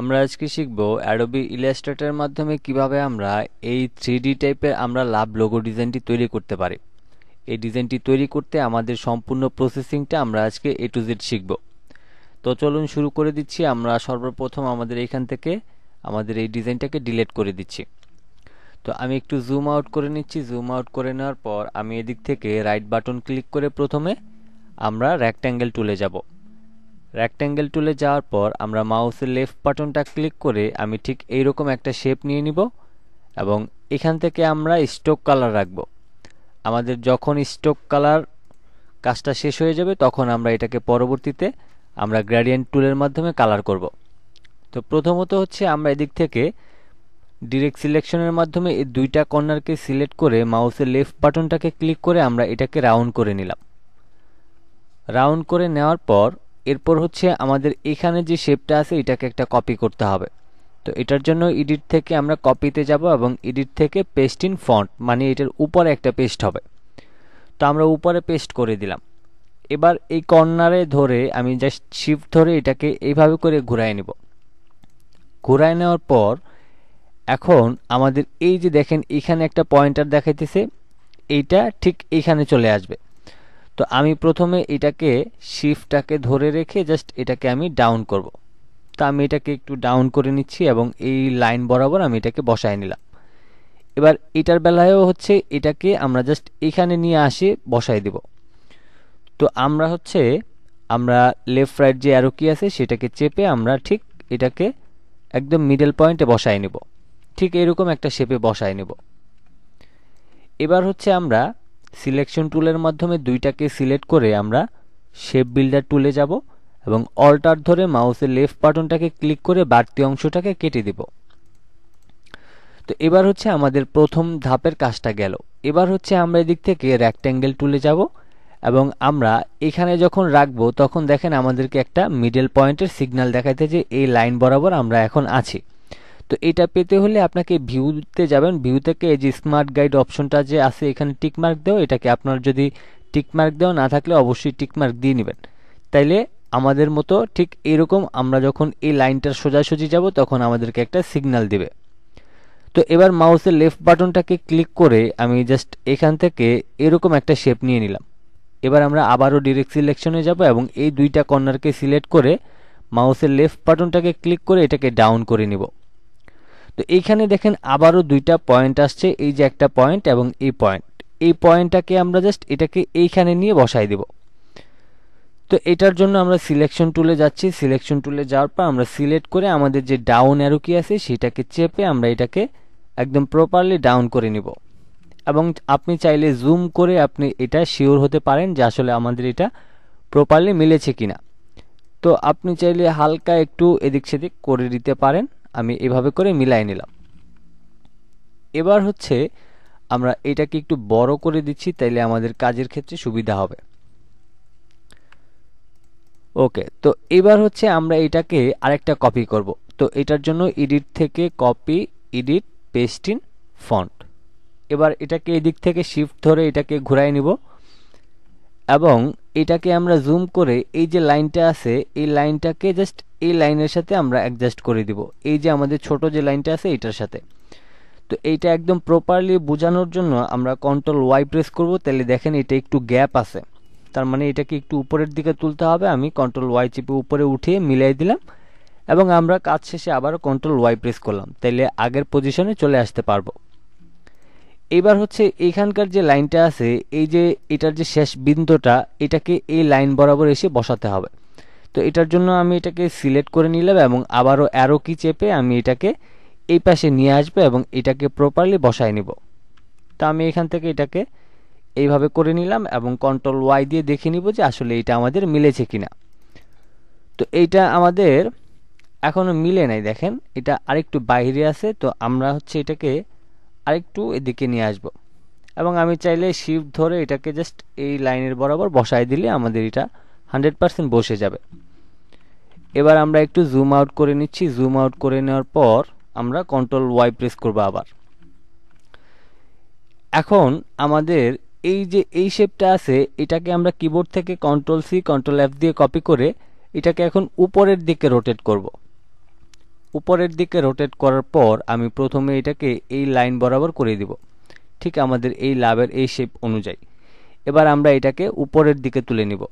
আমরা আজকে শিখব অ্যাডোবি ইলাস্ট্রেটারের মাধ্যমে কিভাবে আমরা এই থ্রি টাইপের আমরা লাভ লোগো ডিজাইনটি তৈরি করতে পারি এই ডিজাইনটি তৈরি করতে আমাদের সম্পূর্ণ প্রসেসিংটা আমরা আজকে এ টু জেড শিখব তো চলুন শুরু করে দিচ্ছি আমরা সর্বপ্রথম আমাদের এখান থেকে আমাদের এই ডিজাইনটাকে ডিলেট করে দিচ্ছি তো আমি একটু জুম আউট করে নিচ্ছি জুম আউট করে নেওয়ার পর আমি এদিক থেকে রাইট বাটন ক্লিক করে প্রথমে আমরা রেক্ট্যাঙ্গেল টুলে যাব রেক্ট্যাঙ্গেল টুলে যাওয়ার পর আমরা মাউসের লেফট বাটনটা ক্লিক করে আমি ঠিক এইরকম একটা শেপ নিয়ে নিব এবং এখান থেকে আমরা স্টোক কালার রাখব আমাদের যখন স্টোক কালার কাজটা শেষ হয়ে যাবে তখন আমরা এটাকে পরবর্তীতে আমরা গ্র্যাডিয়েন্ট টুলের মাধ্যমে কালার করব তো প্রথমত হচ্ছে আমরা এদিক থেকে ডিরেক্ট সিলেকশনের মাধ্যমে এই দুইটা কর্নারকে সিলেক্ট করে মাউসের লেফট বাটনটাকে ক্লিক করে আমরা এটাকে রাউন্ড করে নিলাম রাউন্ড করে নেওয়ার পর এরপর হচ্ছে আমাদের এখানে যে শেপটা আছে এটাকে একটা কপি করতে হবে তো এটার জন্য এডিট থেকে আমরা কপিতে যাব এবং এডিট থেকে পেস্ট ইন ফন্ট মানে এটার উপরে একটা পেস্ট হবে তো আমরা উপরে পেস্ট করে দিলাম এবার এই কর্নারে ধরে আমি জাস্ট শিফট ধরে এটাকে এইভাবে করে ঘুরায় নেব ঘুরায় নেওয়ার পর এখন আমাদের এই যে দেখেন এখানে একটা পয়েন্টার দেখাইতেছে এইটা ঠিক এখানে চলে আসবে তো আমি প্রথমে এটাকে শিফটটাকে ধরে রেখে জাস্ট এটাকে আমি ডাউন করব। তো আমি এটাকে একটু ডাউন করে নিচ্ছি এবং এই লাইন বরাবর আমি এটাকে বসায় নিলাম এবার এটার বেলায়ও হচ্ছে এটাকে আমরা জাস্ট এখানে নিয়ে আসে বসায় দিব তো আমরা হচ্ছে আমরা লেফট রাইট যে অ্যারো কি আছে সেটাকে চেপে আমরা ঠিক এটাকে একদম মিডল পয়েন্টে বসায় নেব ঠিক এরকম একটা শেপে বসায় নেব এবার হচ্ছে আমরা সিলেকশন টুলের মাধ্যমে দুইটাকে সিলেক্ট করে আমরা শেপ বিল্ডার টুলে যাব এবং অল্টার ধরে মাউসের লেফট বাটনটাকে ক্লিক করে বাড়তি অংশটাকে কেটে দেব তো এবার হচ্ছে আমাদের প্রথম ধাপের কাজটা গেল এবার হচ্ছে আমরা এদিক থেকে র্যাক্ট্যাঙ্গেল টুলে যাব এবং আমরা এখানে যখন রাখবো তখন দেখেন আমাদেরকে একটা মিডল পয়েন্টের সিগন্যাল দেখাতে যে এই লাইন বরাবর আমরা এখন আছি তো এটা পেতে হলে আপনাকে ভিউতে যাবেন ভিউ থেকে এই যে স্মার্ট গাইড অপশনটা যে আছে এখানে টিকমার্ক দেও এটাকে আপনার যদি টিকমার্ক দেওয়া না থাকলে অবশ্যই টিকমার্ক দিয়ে নেবেন তাইলে আমাদের মতো ঠিক এরকম আমরা যখন এই লাইনটার সোজাসুজি যাব তখন আমাদেরকে একটা সিগন্যাল দেবে তো এবার মাউসের লেফট বাটনটাকে ক্লিক করে আমি জাস্ট এখান থেকে এরকম একটা শেপ নিয়ে নিলাম এবার আমরা আবারও ডিরেক্ট সিলেকশনে যাব এবং এই দুইটা কর্নারকে সিলেক্ট করে মাউসের লেফট বাটনটাকে ক্লিক করে এটাকে ডাউন করে নিব তো এইখানে দেখেন আবারও দুইটা পয়েন্ট আসছে এই যে একটা পয়েন্ট এবং এই পয়েন্ট এই পয়েন্টটাকে আমরা জাস্ট এটাকে এইখানে নিয়ে বসাই দেব তো এটার জন্য আমরা সিলেকশন টুলে যাচ্ছি সিলেকশন টুলে যাওয়ার পর আমরা সিলেক্ট করে আমাদের যে ডাউন অ্যারো কি আছে সেটাকে চেপে আমরা এটাকে একদম প্রপারলি ডাউন করে নিব এবং আপনি চাইলে জুম করে আপনি এটা শিওর হতে পারেন যে আসলে আমাদের এটা প্রপারলি মিলেছে কিনা তো আপনি চাইলে হালকা একটু এদিক সেদিক করে দিতে পারেন আমি এভাবে করে মিলাই নিলাম এবার হচ্ছে আমরা এটাকে একটু বড় করে দিচ্ছি তাইলে আমাদের কাজের ক্ষেত্রে সুবিধা হবে ওকে তো এবার হচ্ছে আমরা এটাকে আরেকটা কপি করব তো এটার জন্য এডিট থেকে কপি এডিট ইন ফন্ট এবার এটাকে এদিক থেকে শিফট ধরে এটাকে ঘুরাই নিব এবং এটাকে আমরা জুম করে এই যে লাইনটা আছে এই লাইনটাকে জাস্ট এই লাইনের সাথে আমরা অ্যাডজাস্ট করে দিব এই যে আমাদের ছোট যে লাইনটা আছে এটার সাথে তো এইটা একদম প্রপারলি বোঝানোর জন্য আমরা কন্ট্রোল ওয়াই প্রেস করব তাহলে দেখেন এটা একটু গ্যাপ আছে তার মানে এটাকে একটু উপরের দিকে তুলতে হবে আমি কন্ট্রোল ওয়াই চেপে উপরে উঠিয়ে মিলাই দিলাম এবং আমরা কাজ শেষে আবার কন্ট্রোল ওয়াই প্রেস করলাম তাইলে আগের পজিশনে চলে আসতে পারবো এবার হচ্ছে এখানকার যে লাইনটা আছে এই যে এটার যে শেষ বিন্দুটা এটাকে এই লাইন বরাবর এসে বসাতে হবে তো এটার জন্য আমি এটাকে সিলেক্ট করে নিলাম এবং আবারও অ্যারো কি চেপে আমি এটাকে এই পাশে নিয়ে আসবো এবং এটাকে প্রপারলি বসাই নিব তো আমি এখান থেকে এটাকে এইভাবে করে নিলাম এবং কন্ট্রোল ওয়াই দিয়ে দেখে নিব যে আসলে এটা আমাদের মিলেছে কিনা তো এইটা আমাদের এখনও মিলে নাই দেখেন এটা আরেকটু বাইরে আছে তো আমরা হচ্ছে এটাকে আরেকটু এদিকে নিয়ে আসব এবং আমি চাইলে শিফট ধরে এটাকে জাস্ট এই লাইনের বরাবর বসায় দিলে আমাদের এটা হান্ড্রেড পারসেন্ট বসে যাবে এবার আমরা একটু জুম আউট করে নিচ্ছি জুম আউট করে নেওয়ার পর আমরা কন্ট্রোল ওয়াই প্রেস করবো আবার এখন আমাদের এই যে এই শেপটা আছে এটাকে আমরা কিবোর্ড থেকে কন্ট্রোল সি কন্ট্রোল অ্যাপ দিয়ে কপি করে এটাকে এখন উপরের দিকে রোটেট করবো উপরের দিকে রোটেট করার পর আমি প্রথমে এটাকে এই লাইন বরাবর করে দিব ঠিক আমাদের এই লাভের এই শেপ অনুযায়ী এবার আমরা এটাকে উপরের দিকে তুলে নিব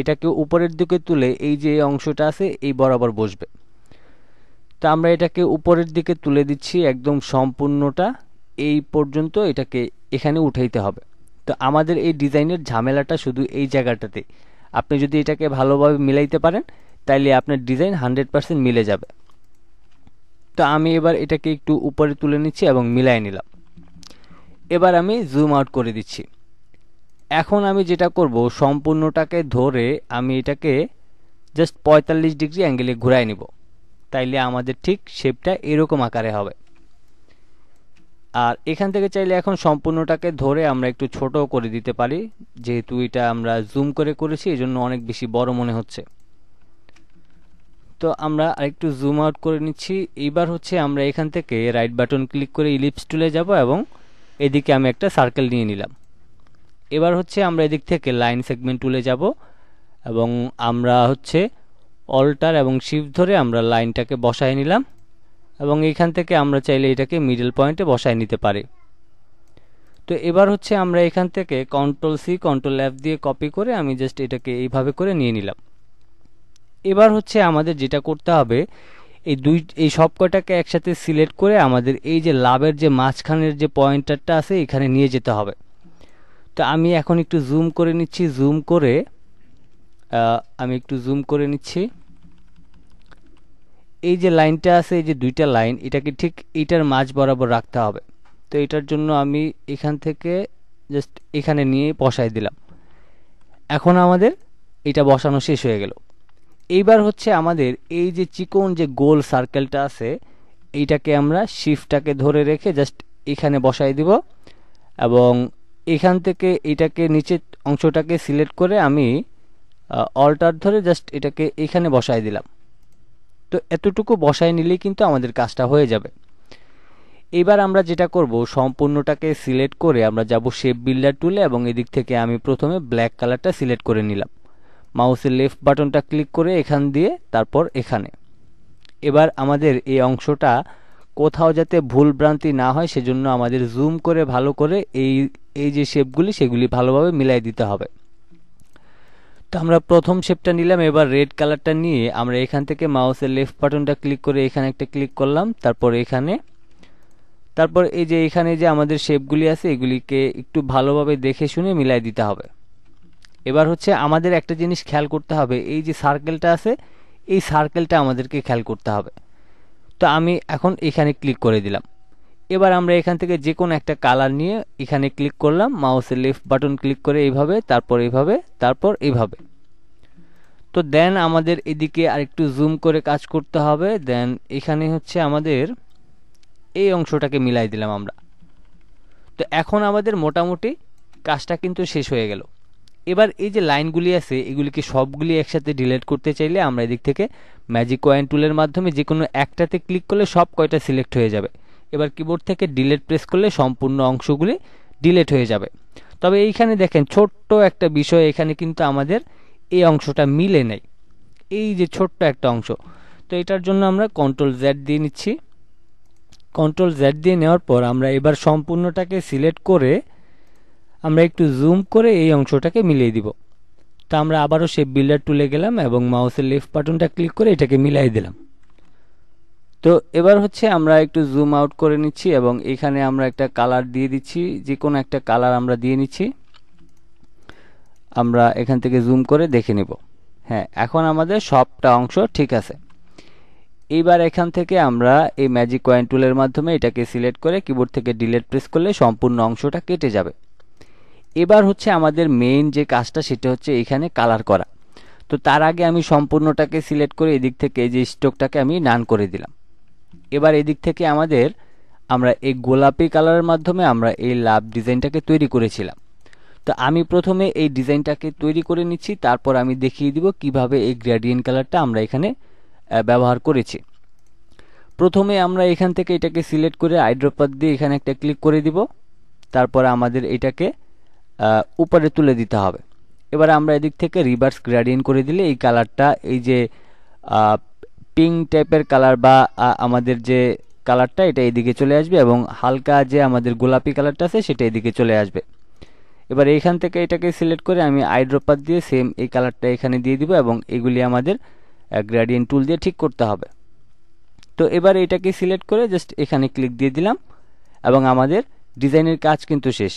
এটাকে উপরের দিকে তুলে এই যে অংশটা আছে এই বরাবর বসবে তো আমরা এটাকে উপরের দিকে তুলে দিচ্ছি একদম সম্পূর্ণটা এই পর্যন্ত এটাকে এখানে উঠাইতে হবে তো আমাদের এই ডিজাইনের ঝামেলাটা শুধু এই জায়গাটাতে আপনি যদি এটাকে ভালোভাবে মিলাইতে পারেন তাইলে আপনার ডিজাইন হান্ড্রেড পার্সেন্ট মিলে যাবে তো আমি এবার এটাকে একটু উপরে তুলে নিচ্ছি এবং মিলাই নিলাম এবার আমি জুম আউট করে দিচ্ছি এখন আমি যেটা করব সম্পূর্ণটাকে ধরে আমি এটাকে জাস্ট পঁয়তাল্লিশ ডিগ্রি অ্যাঙ্গেলে ঘুরাই নিব তাইলে আমাদের ঠিক শেপটা এরকম আকারে হবে আর এখান থেকে চাইলে এখন সম্পূর্ণটাকে ধরে আমরা একটু ছোট করে দিতে পারি যেহেতু এটা আমরা জুম করে করেছি এজন্য অনেক বেশি বড় মনে হচ্ছে তো আমরা আরেকটু জুম আউট করে নিচ্ছি এইবার হচ্ছে আমরা এখান থেকে রাইট বাটন ক্লিক করে ইলিপস টুলে যাব এবং এদিকে আমি একটা সার্কেল নিয়ে নিলাম এবার হচ্ছে আমরা এদিক থেকে লাইন সেগমেন্ট টুলে যাব এবং আমরা হচ্ছে অল্টার এবং শিফট ধরে আমরা লাইনটাকে বসায় নিলাম এবং এখান থেকে আমরা চাইলে এটাকে মিডল পয়েন্টে বসায় নিতে পারি তো এবার হচ্ছে আমরা এখান থেকে কন্ট্রোল সি কন্ট্রোল অ্যাপ দিয়ে কপি করে আমি জাস্ট এটাকে এইভাবে করে নিয়ে নিলাম এবার হচ্ছে আমাদের যেটা করতে হবে এই দুই এই সব কটাকে একসাথে সিলেক্ট করে আমাদের এই যে লাভের যে মাঝখানের যে পয়েন্টারটা আছে এখানে নিয়ে যেতে হবে তো আমি এখন একটু জুম করে নিচ্ছি জুম করে আমি একটু জুম করে নিচ্ছি এই যে লাইনটা আছে এই যে দুইটা লাইন এটাকে ঠিক এইটার মাঝ বরাবর রাখতে হবে তো এটার জন্য আমি এখান থেকে জাস্ট এখানে নিয়ে বসাই দিলাম এখন আমাদের এটা বসানো শেষ হয়ে গেল এইবার হচ্ছে আমাদের এই যে চিকন যে গোল সার্কেলটা আছে এইটাকে আমরা শিফটটাকে ধরে রেখে জাস্ট এখানে বসাই দিব এবং এখান থেকে এটাকে নিচের অংশটাকে সিলেক্ট করে আমি অল্টার ধরে জাস্ট এটাকে এখানে বসাই দিলাম তো এতটুকু বসায় নিলেই কিন্তু আমাদের কাজটা হয়ে যাবে এবার আমরা যেটা করব সম্পূর্ণটাকে সিলেক্ট করে আমরা যাব শেপ বিল্ডার টুলে এবং এদিক থেকে আমি প্রথমে ব্ল্যাক কালারটা সিলেক্ট করে নিলাম মাউসের লেফট বাটনটা ক্লিক করে এখান দিয়ে তারপর এখানে এবার আমাদের এই অংশটা কোথাও যাতে ভুল ভ্রান্তি না হয় সেজন্য আমাদের জুম করে ভালো করে এই এই যে শেপগুলি সেগুলি ভালোভাবে মিলাই দিতে হবে তো আমরা প্রথম শেপটা নিলাম এবার রেড কালারটা নিয়ে আমরা এখান থেকে মাউসের লেফট বাটনটা ক্লিক করে এখানে একটা ক্লিক করলাম তারপর এখানে তারপর এই যে এখানে যে আমাদের শেপগুলি আছে এগুলিকে একটু ভালোভাবে দেখে শুনে মিলাই দিতে হবে এবার হচ্ছে আমাদের একটা জিনিস খেয়াল করতে হবে এই যে সার্কেলটা আছে এই সার্কেলটা আমাদেরকে খেয়াল করতে হবে তো আমি এখন এখানে ক্লিক করে দিলাম এবার আমরা এখান থেকে যে কোনো একটা কালার নিয়ে এখানে ক্লিক করলাম মাউসের লেফট বাটন ক্লিক করে এইভাবে তারপর এইভাবে তারপর এইভাবে তো দেন আমাদের এদিকে আরেকটু জুম করে কাজ করতে হবে দেন এখানে হচ্ছে আমাদের এই অংশটাকে মিলাই দিলাম আমরা তো এখন আমাদের মোটামুটি কাজটা কিন্তু শেষ হয়ে গেল এবার এই যে লাইনগুলি আছে এগুলিকে সবগুলি একসাথে ডিলেট করতে চাইলে আমরা এদিক থেকে ম্যাজিক কয়েন টুলের মাধ্যমে যে কোনো একটাতে ক্লিক করলে সব কয়টা সিলেক্ট হয়ে যাবে এবার কিবোর্ড থেকে ডিলেট প্রেস করলে সম্পূর্ণ অংশগুলি ডিলেট হয়ে যাবে তবে এইখানে দেখেন ছোট্ট একটা বিষয় এখানে কিন্তু আমাদের এই অংশটা মিলে নেই এই যে ছোট্ট একটা অংশ তো এটার জন্য আমরা কন্ট্রোল জ্যাড দিয়ে নিচ্ছি কন্ট্রোল জ্যাড দিয়ে নেওয়ার পর আমরা এবার সম্পূর্ণটাকে সিলেক্ট করে আমরা একটু জুম করে এই অংশটাকে মিলিয়ে দিব তা আমরা আবারও শেপ বিল্ডার টুলে গেলাম এবং মাউসের লেফট বাটনটা ক্লিক করে এটাকে মিলাই দিলাম তো এবার হচ্ছে আমরা একটু জুম আউট করে নিচ্ছি এবং এখানে আমরা একটা কালার দিয়ে দিচ্ছি যে কোনো একটা কালার আমরা দিয়ে নিচ্ছি আমরা এখান থেকে জুম করে দেখে নেব হ্যাঁ এখন আমাদের সবটা অংশ ঠিক আছে এইবার এখান থেকে আমরা এই ম্যাজিক কয়েন টুলের মাধ্যমে এটাকে সিলেক্ট করে কিবোর্ড থেকে ডিলেট প্রেস করলে সম্পূর্ণ অংশটা কেটে যাবে এবার হচ্ছে আমাদের মেইন যে কাজটা সেটা হচ্ছে এখানে কালার করা তো তার আগে আমি সম্পূর্ণটাকে সিলেক্ট করে এদিক থেকে যে স্টকটাকে আমি নান করে দিলাম এবার এদিক থেকে আমাদের আমরা এই গোলাপি কালারের মাধ্যমে আমরা এই লাভ ডিজাইনটাকে তৈরি করেছিলাম তো আমি প্রথমে এই ডিজাইনটাকে তৈরি করে নিচ্ছি তারপর আমি দেখিয়ে দিব কিভাবে এই গ্র্যাডিয়েন্ট কালারটা আমরা এখানে ব্যবহার করেছি প্রথমে আমরা এখান থেকে এটাকে সিলেক্ট করে আইড্রোপাত দিয়ে এখানে একটা ক্লিক করে দিব তারপর আমাদের এটাকে উপরে তুলে দিতে হবে এবারে আমরা এদিক থেকে রিভার্স গ্রেডিয়েন্ট করে দিলে এই কালারটা এই যে পিঙ্ক টাইপের কালার বা আমাদের যে কালারটা এটা এদিকে চলে আসবে এবং হালকা যে আমাদের গোলাপি কালারটা আছে সেটা এদিকে চলে আসবে এবার এইখান থেকে এটাকে সিলেক্ট করে আমি আইড্রোপার দিয়ে সেম এই কালারটা এখানে দিয়ে দিব এবং এগুলি আমাদের গ্রেডিয়েন্ট টুল দিয়ে ঠিক করতে হবে তো এবার এটাকে সিলেক্ট করে জাস্ট এখানে ক্লিক দিয়ে দিলাম এবং আমাদের ডিজাইনের কাজ কিন্তু শেষ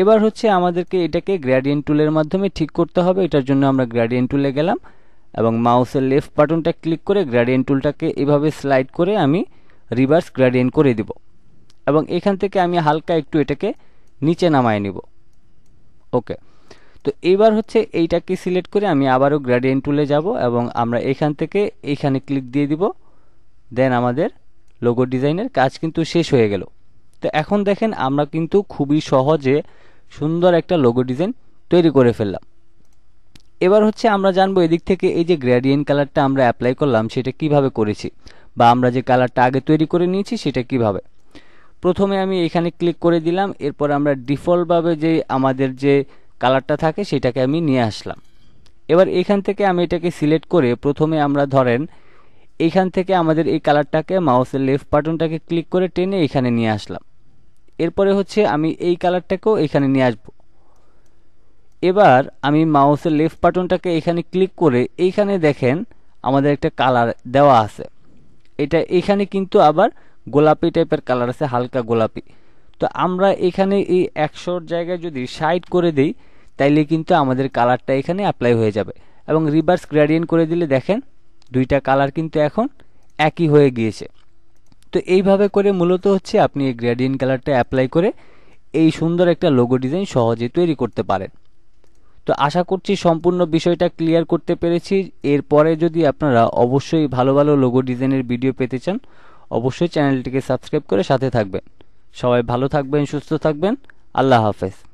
এবার হচ্ছে আমাদেরকে এটাকে গ্র্যাডিয়েন্ট টুলের মাধ্যমে ঠিক করতে হবে এটার জন্য আমরা গ্র্যাডিয়েন্ট টুলে গেলাম এবং মাউসের লেফট বাটনটা ক্লিক করে গ্র্যাডিয়েন্ট টুলটাকে এভাবে স্লাইড করে আমি রিভার্স গ্র্যাডিয়েন্ট করে দেব এবং এখান থেকে আমি হালকা একটু এটাকে নিচে নামায় নিব ওকে তো এবার হচ্ছে এইটাকে সিলেক্ট করে আমি আবারও গ্র্যাডিয়েন্ট টুলে যাব এবং আমরা এখান থেকে এখানে ক্লিক দিয়ে দিব দেন আমাদের লোগো ডিজাইনের কাজ কিন্তু শেষ হয়ে গেল তো এখন দেখেন আমরা কিন্তু খুবই সহজে সুন্দর একটা লোগো ডিজাইন তৈরি করে ফেললাম এবার হচ্ছে আমরা জানবো এদিক থেকে এই যে গ্রেডিয়েন্ট কালারটা আমরা অ্যাপ্লাই করলাম সেটা কিভাবে করেছি বা আমরা যে কালারটা আগে তৈরি করে নিয়েছি সেটা কিভাবে প্রথমে আমি এখানে ক্লিক করে দিলাম এরপর আমরা ডিফল্টভাবে যে আমাদের যে কালারটা থাকে সেটাকে আমি নিয়ে আসলাম এবার এখান থেকে আমি এটাকে সিলেক্ট করে প্রথমে আমরা ধরেন এখান থেকে আমাদের এই কালারটাকে মাউসের লেফট বাটনটাকে ক্লিক করে টেনে এখানে নিয়ে আসলাম এরপরে হচ্ছে আমি এই কালারটাকেও এখানে নিয়ে আসবো এবার আমি মাউসের লেফট বাটনটাকে এখানে ক্লিক করে এইখানে দেখেন আমাদের একটা কালার দেওয়া আছে এটা এখানে কিন্তু আবার গোলাপি টাইপের কালার আছে হালকা গোলাপি তো আমরা এখানে এই একশোর জায়গায় যদি সাইড করে দিই তাইলে কিন্তু আমাদের কালারটা এখানে অ্যাপ্লাই হয়ে যাবে এবং রিভার্স গ্রেডিয়েন্ট করে দিলে দেখেন দুইটা কালার কিন্তু এখন একই হয়ে গিয়েছে তো এইভাবে করে মূলত হচ্ছে আপনি এই গ্রেডিয়েন্ট কালারটা অ্যাপ্লাই করে এই সুন্দর একটা লোগো ডিজাইন সহজে তৈরি করতে পারেন তো আশা করছি সম্পূর্ণ বিষয়টা ক্লিয়ার করতে পেরেছি এরপরে যদি আপনারা অবশ্যই ভালো ভালো লোগো ডিজাইনের ভিডিও পেতে চান অবশ্যই চ্যানেলটিকে সাবস্ক্রাইব করে সাথে থাকবেন সবাই ভালো থাকবেন সুস্থ থাকবেন আল্লাহ হাফেজ